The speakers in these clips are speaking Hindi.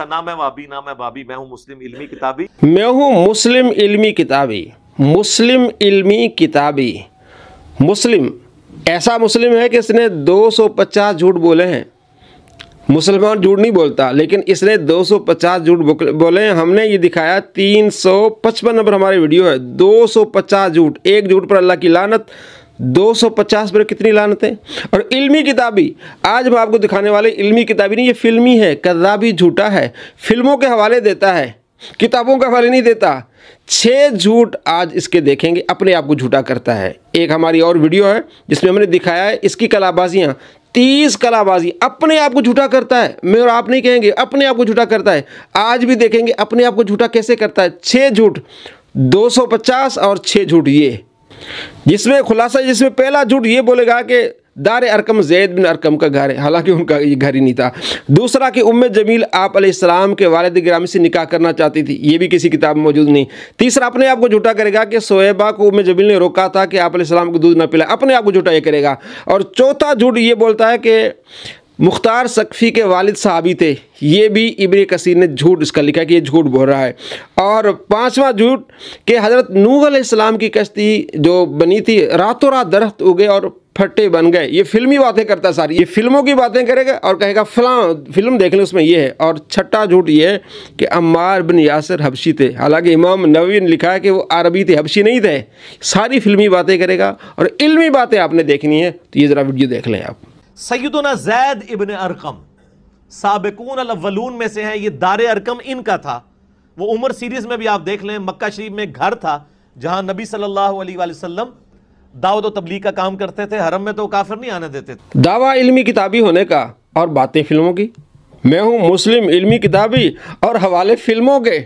ना मैं वाबी ना मैं बाबी मैं हूँ मुस्लिम इल्मी किताबी मैं हूँ मुस्लिम इल्मी किताबी मुस्लिम इल्मी किताबी मुस्लिम ऐसा मुस्लिम है कि इसने 250 झूठ बोले हैं मुसलमान झूठ नहीं बोलता लेकिन इसने 250 झूठ बोले हैं हमने ये दिखाया 355 नंबर हमारी वीडियो है 250 झूठ एक झूठ पर अल्लाह की लानत 250 पर कितनी लानतें और इल्मी किताबी आज हम आपको दिखाने वाले इल्मी किताबी नहीं ये फिल्मी है कदाबी झूठा है फिल्मों के हवाले देता है किताबों का हवाले नहीं देता छः झूठ आज इसके देखेंगे अपने आप को झूठा करता है एक हमारी और वीडियो है जिसमें हमने दिखाया है इसकी कलाबाजियाँ तीस कलाबाजी अपने आप को झूठा करता है मैं और आप नहीं कहेंगे अपने आप को झूठा करता है आज भी देखेंगे अपने आप को झूठा कैसे करता है छः झूठ पचास और छः झूठ ये जिसमें खुलासा जिसमें पहला झूठ ये बोलेगा कि दार अरकम जैद बिन अरकम का घर है हालांकि उनका ये घर ही नहीं था दूसरा कि उम जमील आप आसमाम के वालद ग्रामी से निकाह करना चाहती थी ये भी किसी किताब में मौजूद नहीं तीसरा अपने आप को झूठा करेगा कि सोएबा को उम्म जमील ने रोका था कि आप आसमाम को दूध ना पिलाए अपने आप को झूठा ये करेगा और चौथा झूठ ये बोलता है कि मुख्तार सकफ़ी के वालिद साहबी थे ये भी इबन कसीर ने झूठ इसका लिखा कि ये झूठ बोल रहा है और पांचवा झूठ कि हज़रत नूगल इस्लाम की कश्ती जो बनी थी रातों रात दरख्त उगे और फट्टे बन गए ये फिल्मी बातें करता सारी ये फिल्मों की बातें करेगा और कहेगा फलां फिल्म देख लें उसमें ये है और छठा झूठ ये है कि अम्मार बिन यासर हबशी थे हालांकि इमाम नवी ने लिखा है कि वो अरबी थे हबशी नहीं थे सारी फिल्मी बातें करेगा और इल्मी बातें आपने देखनी है तो ये ज़रा वीडियो देख लें आप सैदना जैद इबन अरकम सबकून अलवलून में से है ये दार अरकम इनका था वो उमर सीरीज़ में भी आप देख लें मक्का शरीफ में घर था जहां नबी सल्लल्लाहु अलैहि वसल्लम दावत और तबलीग का काम करते थे हरम में तो काफिर नहीं आने देते थे दावा इल्मी किताबी होने का और बातें फिल्मों की मैं हूं मुस्लिम इल्मी किताबी और हवाले फिल्मों के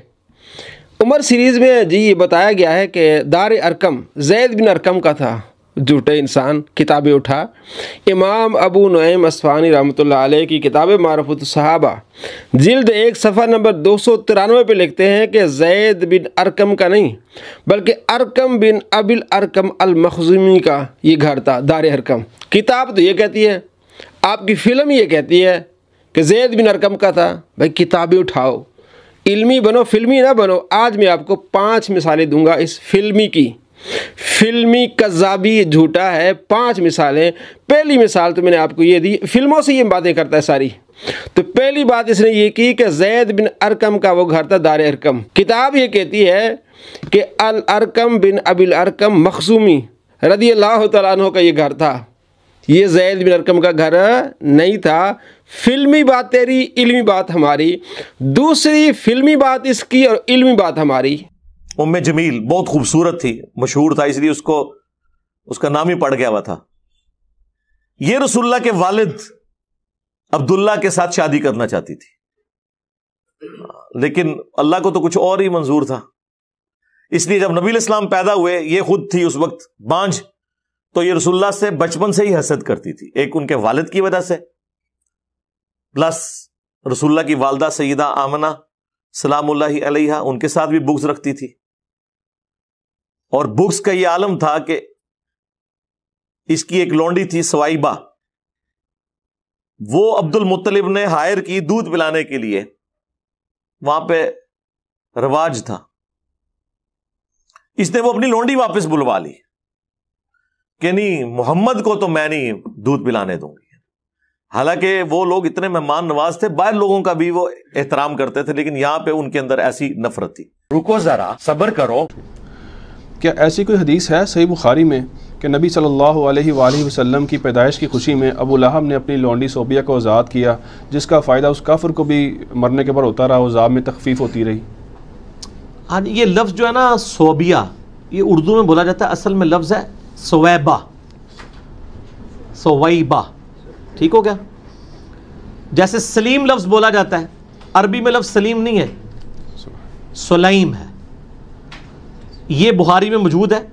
उमर सीरीज़ में जी बताया गया है कि दार अरकम जैद बिन अरकम का था जुटे इंसान किताबें उठा इमाम अबू नईम असफ़ानी रहमत की किताब मारफुत साहबा जिल्द एक सफ़ा नंबर दो सौ तिरानवे पर लिखते हैं कि जैद बिन अरकम का नहीं बल्कि अरकम बिन अबिल अरकम अलमखजूमी का ये घर था दार हरकम किताब तो ये कहती है आपकी फ़िल्म ये कहती है कि जैद बिन अरकम का था भाई किताबें उठाओ इल्मी बनो फिल्मी ना बनो आज मैं आपको पाँच मिसालें दूंगा इस फिल्मी की फिल्मी कजाबी झूठा है पांच मिसालें पहली मिसाल तो मैंने आपको ये दी फिल्मों से ये बातें करता है सारी तो पहली बात इसने ये की कि जैद बिन अरकम का वो घर था दार अरकम किताब ये कहती है कि अल अरकम बिन अबिल अरकम मखसूमी रदी अल्लाह तु का ये घर था ये जैद बिन अरकम का घर नहीं था फिल्मी बात तेरी इल्मी बात हमारी दूसरी फिल्मी बात इसकी और इल्मी बात हमारी उम जमील बहुत खूबसूरत थी मशहूर था इसलिए उसको उसका नाम ही पड़ गया हुआ था ये रसुल्ला के वालिद अब्दुल्ला के साथ शादी करना चाहती थी लेकिन अल्लाह को तो कुछ और ही मंजूर था इसलिए जब नबी इस्लाम पैदा हुए ये खुद थी उस वक्त बांझ तो ये रसुल्ला से बचपन से ही हसद करती थी एक उनके वालिद की वजह से प्लस रसुल्ला की वालदा सईदा आमना सलाम उनके साथ भी बुक्स रखती थी और बुक्स का यह आलम था कि इसकी एक लौंडी थी सवाइबा वो अब्दुल मुतलिब ने हायर की दूध पिलाने के लिए वहां पे रवाज था इसने वो अपनी लोंडी वापस बुलवा ली कि नहीं मोहम्मद को तो मैं नहीं दूध पिलाने दूंगी हालांकि वो लोग इतने मेहमान नवाज थे बाहर लोगों का भी वो एहतराम करते थे लेकिन यहां पे उनके अंदर ऐसी नफरत थी रुको जरा सबर करो क्या ऐसी कोई हदीस है सही बुखारी में कि नबी सल्लल्लाहु अलैहि वसल्लम की पैदाइश की खुशी में अबू लहब ने अपनी लौंडी सोबिया को आज़ाद किया जिसका फ़ायदा उस काफर को भी मरने के बाद होता रहा उजाब में तकफीफ़ होती रही हाँ ये लफ्ज़ जो है ना सोबिया ये उर्दू में बोला जाता है असल में लफ्ज़ है सोवैबा सोवैबा ठीक हो गया जैसे सलीम लफ्ज़ बोला जाता है अरबी में लफ्ज़ सलीम नहीं है सलीम है ये बुहारी में मौजूद है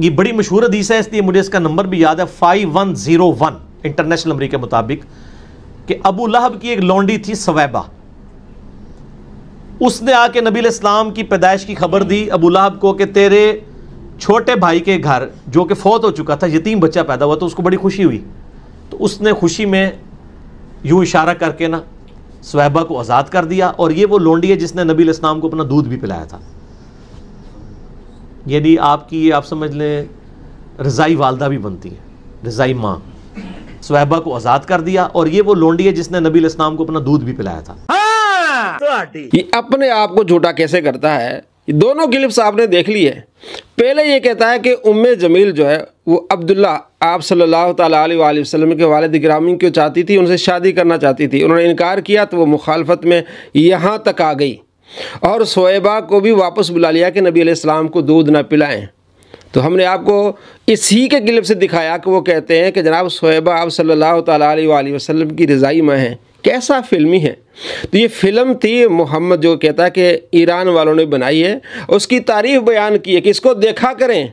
ये बड़ी मशहूर हदीस है इसलिए मुझे इसका नंबर भी याद है five one zero one international नंबरी के मुताबिक कि अबू लहब की एक लौंडी थी सवैबा उसने आके नबी इस्लाम की पैदाइश की खबर दी अबू लहब को कि तेरे छोटे भाई के घर जो कि फौत हो चुका था यतीम बच्चा पैदा हुआ तो उसको बड़ी खुशी हुई तो उसने खुशी में यूँ इशारा करके ना सवैबा को आज़ाद कर दिया और ये वो लोंडी है जिसने नबी इस्लाम को अपना दूध भी पिलाया था यदि आपकी आप समझ लें रज़ाई वालदा भी बनती है रज़ाई माँ सुहैबा को आज़ाद कर दिया और ये वो लोंडी है जिसने नबी इस्लाम को अपना दूध भी पिलाया था कि ये अपने आप को झूठा कैसे करता है दोनों क्लिप्स आपने देख ली है पहले ये कहता है कि उम्म जमील जो है वो अब्दुल्ला आप सल्लल्लाहु अलैहि वसल्लम के वालद ग्रामीण क्यों चाहती थी उनसे शादी करना चाहती थी उन्होंने इनकार किया तो वो मुखालफत में यहाँ तक आ गई और शोएबा को भी वापस बुला लिया कि नबी अलैहिस्सलाम को दूध ना पिलाएं तो हमने आपको इसी के गिलब से दिखाया कि वो कहते हैं कि जनाब शोएबा आप सल्लल्लाहु अलैहि वसल्लम की रज़ाई में हैं कैसा फिल्मी है तो ये फिल्म थी मोहम्मद जो कहता है कि ईरान वालों ने बनाई है उसकी तारीफ़ बयान की है कि इसको देखा करें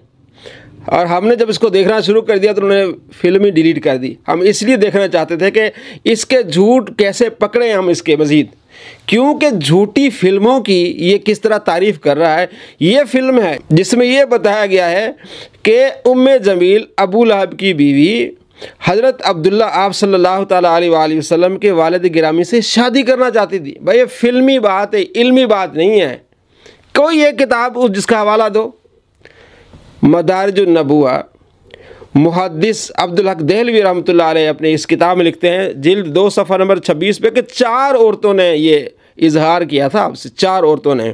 और हमने जब इसको देखना शुरू कर दिया तो उन्होंने फिल्म ही डिलीट कर दी हम इसलिए देखना चाहते थे कि इसके झूठ कैसे पकड़ें हम इसके मज़ीद क्योंकि झूठी फिल्मों की ये किस तरह तारीफ कर रहा है ये फिल्म है जिसमें ये बताया गया है कि उम्मे जमील अबू लहब की बीवी हज़रत अब्दुल्ला आप सल्लल्लाहु अलैहि वसल्लम के वालद गिरामी से शादी करना चाहती थी भाई ये फिल्मी बात है इल्मी बात नहीं है कोई एक किताब उस जिसका हवाला दो मदारज नबुआ मुहदस अब्दुल हक दहलवी रहमत अपने इस किताब में लिखते हैं जिल्द दो सफ़र नंबर छब्बीस पे कि चार औरतों ने ये इजहार किया था आपसे चार औरतों ने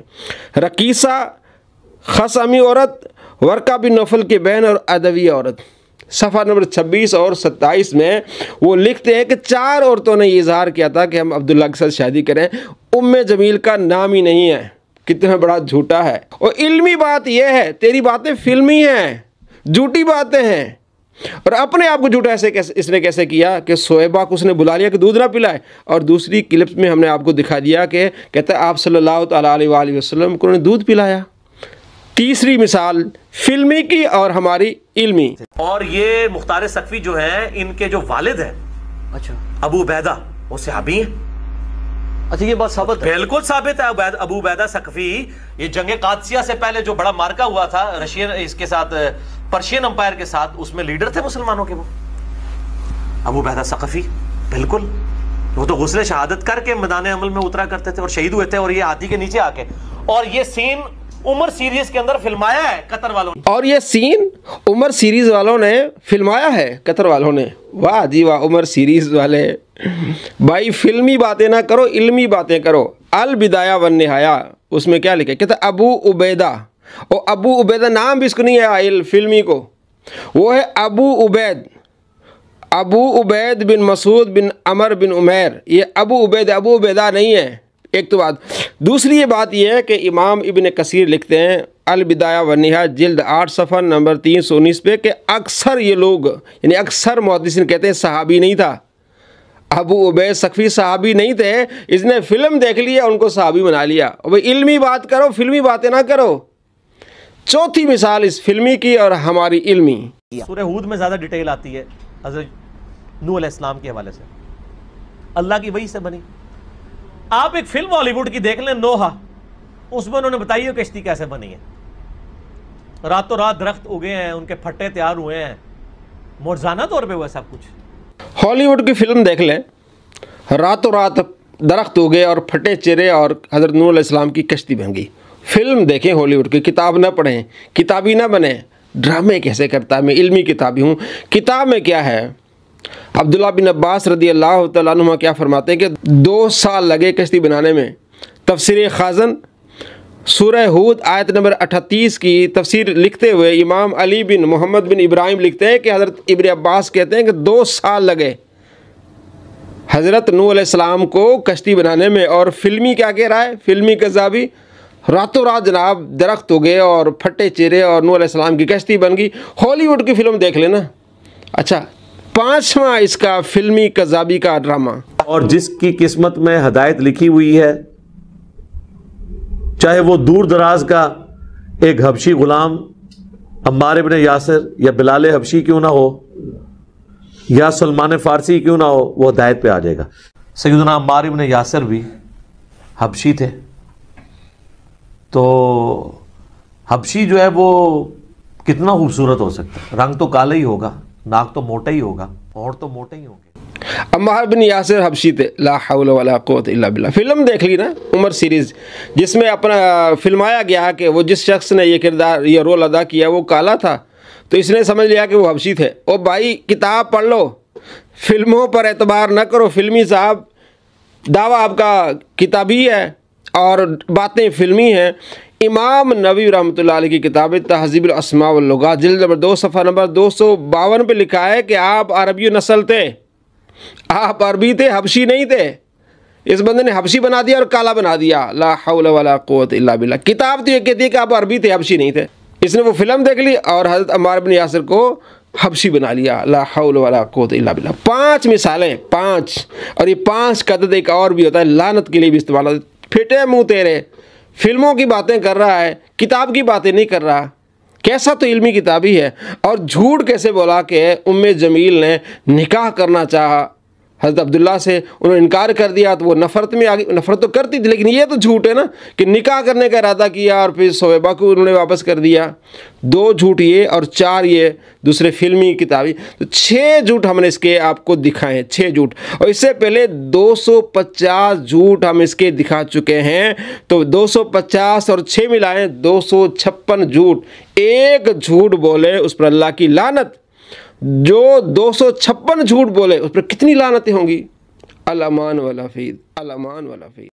रकीसा खसमी औरत वर्का बिन नफल की बहन और अदवी औरत सफ़ा नंबर 26 और 27 में वो लिखते हैं कि चार औरतों ने इजहार किया था कि हम अब्दुल्ला के साथ शादी करें उम जमील का नाम ही नहीं है कितना बड़ा झूठा है और इल्मी बात यह है तेरी बातें फिल्मी हैं झूठी बातें हैं और अपने आप को झूठा ऐसे कैसे इसने कैसे किया कि सोएबा को उसने बुला लिया कि दूध ना पिलाए और दूसरी क्लिप्स में हमने आपको दिखा दिया कि कहते आप सल्लल्लाहु अलैहि वसल्लम को उन्होंने दूध पिलाया तीसरी मिसाल फिल्मी की और हमारी इल्मी और ये मुख्तार सकफी जो है इनके जो वालिद है अच्छा अबू बैदा वो सहाबी है अच्छा ये बात साबित बिल्कुल साबित है अबू बैदा सकफी ये जंगे कादसिया से पहले जो बड़ा मार्का हुआ था रशियन इसके साथ पर्शियन अंपायर के साथ उसमें लीडर थे मुसलमानों के वो अबू बहदा सकफ़ी बिल्कुल वो तो गसल शहादत करके मैदान अमल में उतरा करते थे और शहीद हुए थे और ये हाथी के नीचे आके और ये सीन उमर सीरीज के अंदर फिल्माया है कतर वालों ने और ये सीन उमर सीरीज वालों ने फिल्माया है कतर वालों ने वाह जी वाह उमर सीरीज वाले भाई फिल्मी बातें ना करो इल्मी बातें करो अल बिदाया वन नहाया उसमें क्या लिखे कहते अबू उबैदा और अबू उबैदा नाम भी इसको नहीं है फिल्मी को वो है अबू उबैद अबू उबैद बिन मसूद बिन अमर बिन उमैर ये अबू उबैद अबू उबैदा नहीं है एक तो बात दूसरी ये बात यह है कि इमाम इबन कसीर लिखते हैं अलबिदाया वनिहा जल्द आठ सफ़र नंबर तीन सौ उन्नीस पे कि अक्सर ये लोग यानी अक्सर मुहदसिन कहते हैं सहाबी नहीं था अबू उबैद सखफी सहाबी नहीं थे इसने फ़िल्म देख ली उनको सहाबी बना लिया और भाई इलमी बात करो फिल्मी बातें ना करो चौथी मिसाल इस फिल्मी की और हमारी इल्मी सूर्य हूद में ज़्यादा डिटेल आती है हजरत नू इस्लाम के हवाले से अल्लाह की वही से बनी आप एक फिल्म हॉलीवुड की देख लें नोहा उसमें उन्होंने बताई है कश्ती कैसे बनी है रातों रात दरख्त उगे हैं उनके फट्टे तैयार हुए हैं मोरजाना तौर पे हुआ सब कुछ हॉलीवुड की फिल्म देख लें रातों रात दरख्त उगे और फटे चिरे और हजरत नूर इस्लाम की कश्ती बन गई फिल्म देखें हॉलीवुड की किताब ना पढ़ें किताबी ना बने ड्रामे कैसे करता है मैं इल्मी किताबी हूँ किताब में क्या है अब्दुल्ला बिन अब्बास रदी अल्लाह तुम क्या फरमाते हैं कि दो साल लगे कश्ती बनाने में तफसर खाजन सूर्य हूद आयत नंबर अठतीस की तफसीर लिखते हुए इमाम अली बिन मोहम्मद बिन इब्राहिम लिखते हैं कि हज़रत इब्र अब्बास कहते हैं कि दो साल लगे हज़रत नूसम को कश्ती बनाने में और फिल्मी क्या कह रहा है फिल्मी कजाबी रातों रात जनाब दरख्त हो गए और फटे चेहरे और नू सलाम की कश्ती बन गई हॉलीवुड की फिल्म देख लेना अच्छा पांचवा इसका फिल्मी कजाबी का ड्रामा और जिसकी किस्मत में हदायत लिखी हुई है चाहे वो दूर दराज का एक हबशी गुलाम अम्बार इबन यासर या बिलाल हबशी क्यों ना हो या सलमान फ़ारसी क्यों ना हो वो हदायत पे आ जाएगा सैदना अम्बार इबन यासर भी हबशी थे तो हबशी जो है वो कितना खूबसूरत हो सकता है रंग तो काला ही होगा नाक तो मोटा ही होगा और तो मोटे ही होंगे अम्मा बिन यासिर हबशी थे लाला फिल्म देख ली ना उमर सीरीज़ जिसमें अपना फिल्माया गया है कि वो जिस शख्स ने ये किरदार ये रोल अदा किया वो काला था तो इसने समझ लिया कि वो हबशी थे ओ भाई किताब पढ़ लो फिल्मों पर एतबार ना करो फिल्मी साहब दावा आपका किताबी है और बातें फ़िल्मी हैं इमाम नबी रहमत की किताब तहजीबलसमालगा जल्द नंबर दो सफ़ा नंबर दो सौ बावन पर लिखा है कि आप अरबी नस्ल थे आप अरबी थे हबशी नहीं थे इस बंदे ने हबशी बना दिया और काला बना दिया ला वाला बिल्ला किताब तो ये कहती है कि आप अरबी थे हबशी नहीं थे इसने वो फिल्म देख ली और हजरत अमार बिन यासर को हबशी बना लिया ला वाला कोत इल्ला बिल्ला पाँच मिसालें पाँच और ये पाँच कदर एक और भी होता है लानत के लिए भी इस्तेमाल होता है फिटे मुँह तेरे फिल्मों की बातें कर रहा है किताब की बातें नहीं कर रहा कैसा तो इल्मी किताबी है और झूठ कैसे बोला के उम्मे जमील ने निकाह करना चाहा हज़रत अब्दुल्ला से उन्होंने इनकार कर दिया तो वो नफ़रत में आ गई नफ़रत तो करती थी लेकिन ये तो झूठ है ना कि निकाह करने का इरादा किया और फिर सोएबा को उन्होंने वापस कर दिया दो झूठ ये और चार ये दूसरे फिल्मी किताबी तो छः झूठ हमने इसके आपको दिखाए हैं छः झूठ और इससे पहले 250 झूठ हम इसके दिखा चुके हैं तो 250 और छः मिलाएँ दो सौ झूठ एक झूठ बोले उस पर अल्लाह की लानत जो दो सौ छप्पन झूठ बोले उस पर कितनी लानतें होंगी अलमान वाला फीद अलमान वाला फीद